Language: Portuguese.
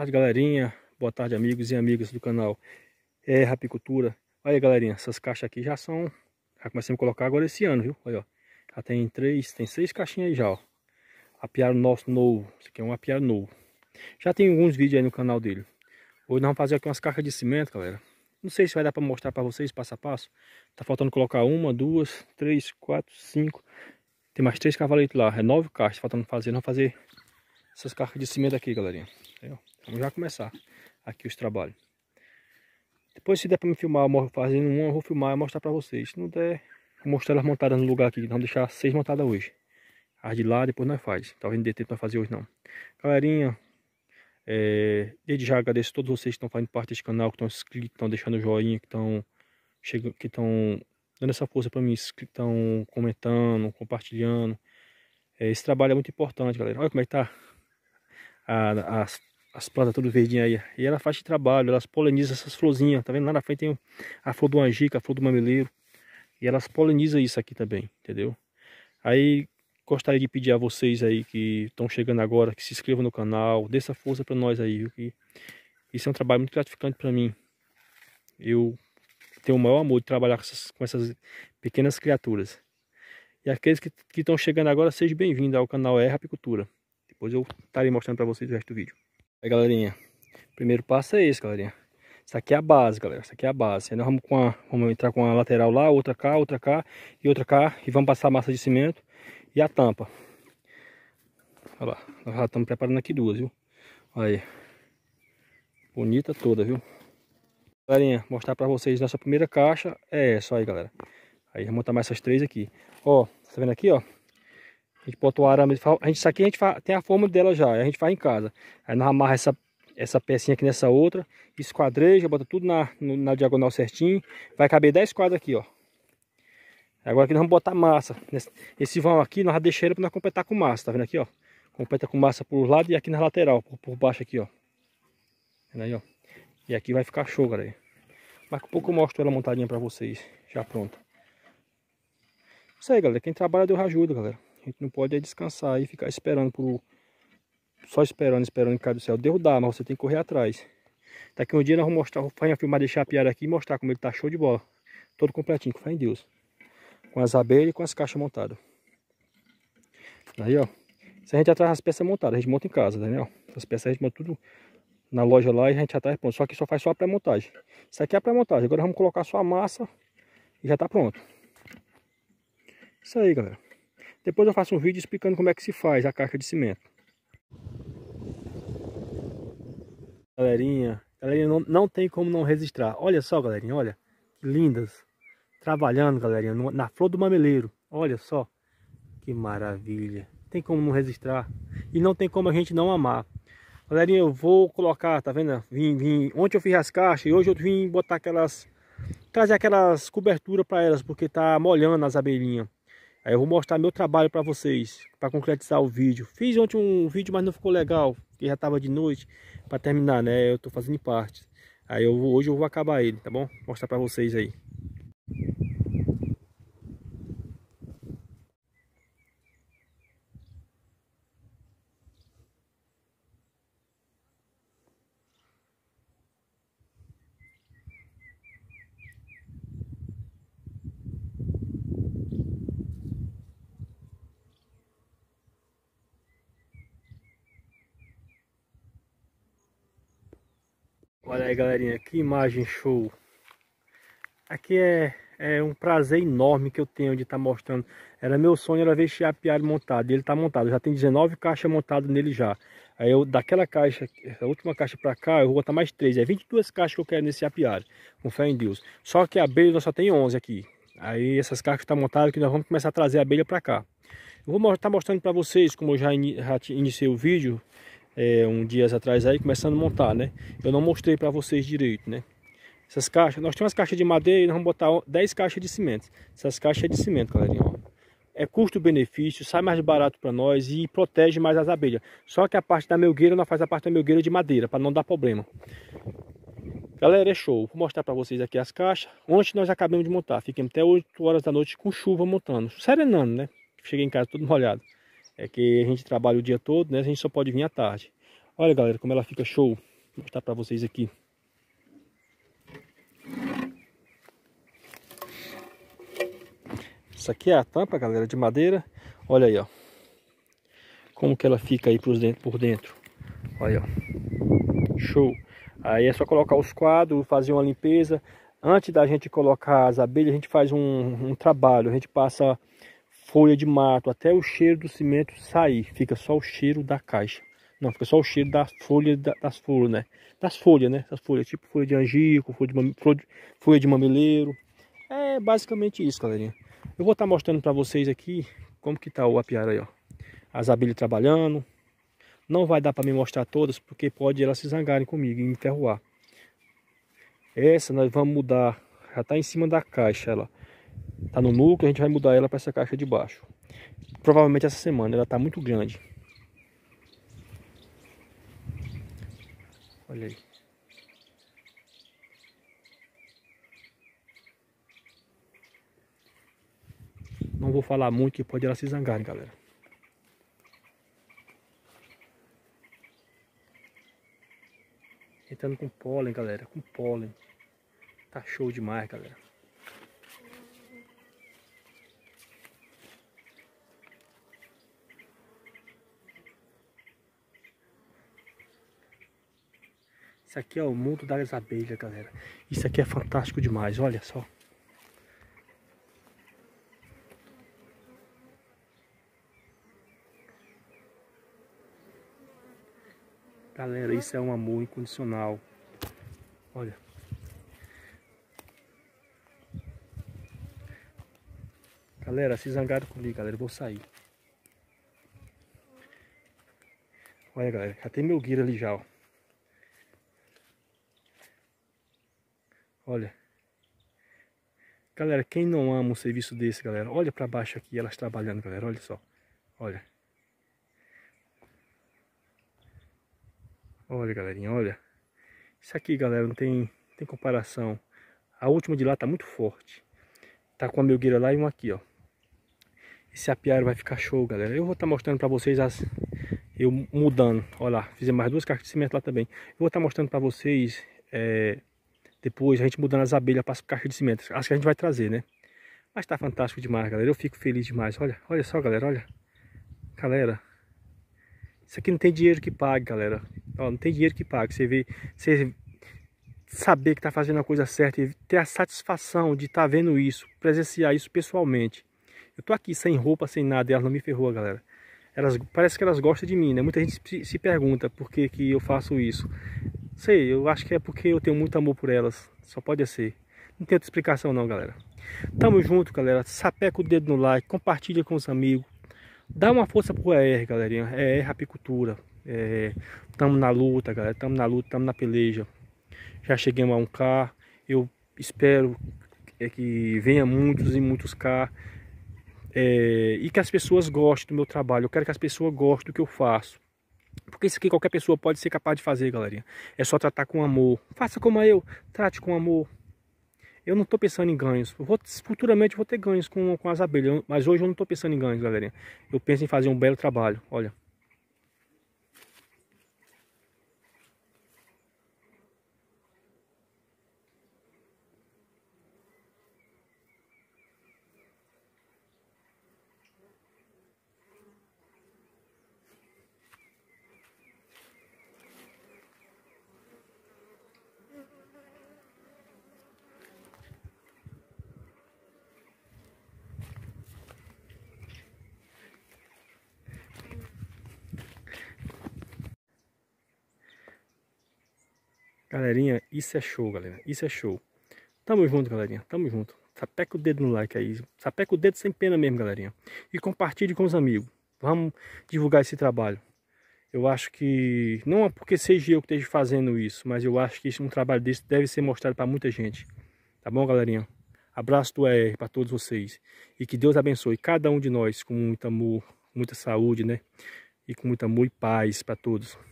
tarde, galerinha. Boa tarde, amigos e amigas do canal é, Rapicultura. Olha aí, galerinha, essas caixas aqui já são... Já comecei a colocar agora esse ano, viu? Olha, ó. Já tem três, tem seis caixinhas aí já, ó. Apiário nosso novo. Isso aqui é um apiário novo. Já tem alguns vídeos aí no canal dele. Hoje nós vamos fazer aqui umas caixas de cimento, galera. Não sei se vai dar para mostrar para vocês passo a passo. Tá faltando colocar uma, duas, três, quatro, cinco. Tem mais três cavaletes lá. É nove caixas faltando fazer. vamos fazer essas caixas de cimento aqui, galerinha. Aí, ó. Vamos já começar aqui os trabalhos. Depois se der para me filmar fazendo uma, eu vou filmar e mostrar para vocês. Se não der, vou mostrar elas montadas no lugar aqui. Vamos deixar seis montadas hoje. As de lá, depois nós faz. Talvez não dê tempo para fazer hoje não. Galerinha, é, desde já agradeço a todos vocês que estão fazendo parte desse canal, que estão inscritos, que estão deixando o joinha, que estão, chegando, que estão dando essa força para mim, que estão comentando, compartilhando. É, esse trabalho é muito importante, galera. Olha como é que tá a, as as plantas tudo verdinhas aí. E ela faz de trabalho, elas polinizam essas florzinhas. Tá vendo? Lá na frente tem a flor do angica, a flor do mameleiro. E elas polinizam isso aqui também, entendeu? Aí gostaria de pedir a vocês aí que estão chegando agora, que se inscrevam no canal, dê essa força para nós aí, viu? Que isso é um trabalho muito gratificante para mim. Eu tenho o maior amor de trabalhar com essas, com essas pequenas criaturas. E aqueles que estão chegando agora, sejam bem-vindos ao canal É Apicultura. Depois eu estarei mostrando para vocês o resto do vídeo. Aí, galerinha, primeiro passo é esse, galerinha. Isso aqui é a base, galera. Isso aqui é a base. Aí nós vamos, com a, vamos entrar com a lateral lá, outra cá, outra cá e outra cá. E vamos passar a massa de cimento e a tampa. Olha lá. Nós já estamos preparando aqui duas, viu? Aí. Bonita toda, viu? Galerinha, mostrar pra vocês nossa primeira caixa é essa aí, galera. Aí vamos montar mais essas três aqui. Ó, tá vendo aqui, ó? A gente bota o arame, a gente, isso aqui a gente faz, tem a forma dela já, a gente faz em casa. Aí nós amarra essa, essa pecinha aqui nessa outra, esquadreja, bota tudo na, na diagonal certinho. Vai caber 10 quadros aqui, ó. Agora aqui nós vamos botar massa. Esse vão aqui nós deixamos ele para nós completar com massa, tá vendo aqui, ó? Completa com massa por lado e aqui na lateral, por, por baixo aqui, ó. Vendo aí, ó. E aqui vai ficar show, galera. Mas com pouco eu mostro ela montadinha para vocês, já pronta. Isso aí, galera. Quem trabalha deu ajuda, galera. A gente não pode é descansar e ficar esperando por só esperando, esperando que cai do céu. dá, mas você tem que correr atrás. Daqui um dia nós vamos mostrar, fazer uma deixar a piada aqui e mostrar como ele tá show de bola. Todo completinho, com fé em Deus. Com as abelhas e com as caixas montadas. Aí, ó. Se a gente atrás as peças montadas, a gente monta em casa, Daniel. Né, as peças a gente monta tudo na loja lá e a gente já tá pronto. Só que só faz só a pré-montagem. Isso aqui é a pré-montagem. Agora vamos colocar só a massa e já tá pronto. Isso aí, galera. Depois eu faço um vídeo explicando como é que se faz a caixa de cimento. Galerinha, galerinha não, não tem como não registrar. Olha só, galerinha, olha. que Lindas. Trabalhando, galerinha, na flor do mameleiro. Olha só. Que maravilha. Tem como não registrar. E não tem como a gente não amar. Galerinha, eu vou colocar, tá vendo? Vim, vim. Ontem eu fiz as caixas e hoje eu vim botar aquelas trazer aquelas coberturas para elas, porque tá molhando as abelhinhas. Aí eu vou mostrar meu trabalho para vocês, para concretizar o vídeo. Fiz ontem um vídeo, mas não ficou legal, porque já tava de noite para terminar, né? Eu tô fazendo parte. Aí eu, hoje eu vou acabar ele, tá bom? Mostrar para vocês aí. Olha aí galerinha, que imagem show! Aqui é, é um prazer enorme que eu tenho de estar tá mostrando. Era meu sonho, era ver esse apiário montado. E ele está montado, já tem 19 caixas montadas nele já. Aí eu, daquela caixa, a última caixa para cá, eu vou botar mais 3. É 22 caixas que eu quero nesse apiário, com fé em Deus. Só que a abelha nós só tem 11 aqui. Aí essas caixas estão tá montadas que nós vamos começar a trazer a abelha para cá. Eu vou estar tá mostrando para vocês, como eu já, in, já iniciei o vídeo, é, um dias atrás aí, começando a montar, né? Eu não mostrei para vocês direito, né? Essas caixas, nós temos caixas de madeira e nós vamos botar 10 caixas de cimento. Essas caixas é de cimento, galerinha, ó. É custo-benefício, sai mais barato para nós e protege mais as abelhas. Só que a parte da melgueira, nós faz a parte da melgueira de madeira, para não dar problema. Galera, é show. Vou mostrar para vocês aqui as caixas. Ontem nós acabamos de montar. Fiquei até 8 horas da noite com chuva montando. Serenando, né? Cheguei em casa todo molhado. É que a gente trabalha o dia todo, né? A gente só pode vir à tarde. Olha, galera, como ela fica show. Vou mostrar para vocês aqui. Isso aqui é a tampa, galera, de madeira. Olha aí, ó. Como que ela fica aí por dentro, por dentro. Olha, ó. Show. Aí é só colocar os quadros, fazer uma limpeza. Antes da gente colocar as abelhas, a gente faz um, um trabalho. A gente passa folha de mato, até o cheiro do cimento sair. Fica só o cheiro da caixa. Não, fica só o cheiro da folha, das folhas, né? Das folhas, né? Das folhas, tipo folha de angico, folha de, mam... folha de mamileiro. É basicamente isso, galerinha. Eu vou estar tá mostrando para vocês aqui como que tá o apiário aí, ó. As abelhas trabalhando. Não vai dar para me mostrar todas, porque pode elas se zangarem comigo e me ferroar. Essa nós vamos mudar. Já tá em cima da caixa, ela. Tá no núcleo, a gente vai mudar ela para essa caixa de baixo. Provavelmente essa semana, ela tá muito grande. Olha aí. Não vou falar muito que pode ela se zangar, galera. Entrando com pólen, galera. Com pólen. Tá show demais, galera. Isso aqui é o mundo das abelhas, galera. Isso aqui é fantástico demais, olha só. Galera, isso é um amor incondicional. Olha. Galera, se zangaram comigo, galera. Eu vou sair. Olha, galera. Já tem meu guia ali já, ó. Olha. Galera, quem não ama um serviço desse, galera, olha para baixo aqui, elas trabalhando, galera, olha só. Olha. Olha, galerinha, olha. Isso aqui, galera, não tem, tem comparação. A última de lá tá muito forte. Tá com a melgueira lá e uma aqui, ó. Esse apiário vai ficar show, galera. Eu vou estar tá mostrando para vocês as... Eu mudando. Olha lá, fizemos mais duas cartas de cimento lá também. Eu vou estar tá mostrando para vocês... É depois a gente mudando as abelhas para caixas de cimento. Acho que a gente vai trazer, né? Mas tá fantástico demais, galera. Eu fico feliz demais. Olha, olha só, galera, olha. Galera, isso aqui não tem dinheiro que pague, galera. Ó, não tem dinheiro que pague. Você vê, você saber que tá fazendo a coisa certa e ter a satisfação de estar tá vendo isso, presenciar isso pessoalmente. Eu tô aqui sem roupa, sem nada, e ela não me ferrou, galera elas parece que elas gostam de mim, né? Muita gente se pergunta por que, que eu faço isso. Sei, eu acho que é porque eu tenho muito amor por elas. Só pode ser. Não tem outra explicação não, galera. Tamo junto, galera. Sapeca o dedo no like, compartilha com os amigos. Dá uma força pro ER, galerinha. ER Apicultura. É, tamo na luta, galera. Tamo na luta, tamo na peleja. Já chegamos a um k Eu espero é que venha muitos e muitos k é, e que as pessoas gostem do meu trabalho. Eu quero que as pessoas gostem do que eu faço. Porque isso aqui qualquer pessoa pode ser capaz de fazer, galerinha. É só tratar com amor. Faça como eu, trate com amor. Eu não estou pensando em ganhos. vou, futuramente vou ter ganhos com, com as abelhas, mas hoje eu não estou pensando em ganhos, galerinha. Eu penso em fazer um belo trabalho, olha. Galerinha, isso é show, galera. Isso é show. Tamo junto, galerinha. Tamo junto. Sapeca o dedo no like aí. Sapeca o dedo sem pena mesmo, galerinha. E compartilhe com os amigos. Vamos divulgar esse trabalho. Eu acho que, não é porque seja eu que esteja fazendo isso, mas eu acho que um trabalho desse deve ser mostrado para muita gente. Tá bom, galerinha? Abraço do ER para todos vocês. E que Deus abençoe cada um de nós com muito amor, muita saúde, né? E com muito amor e paz para todos.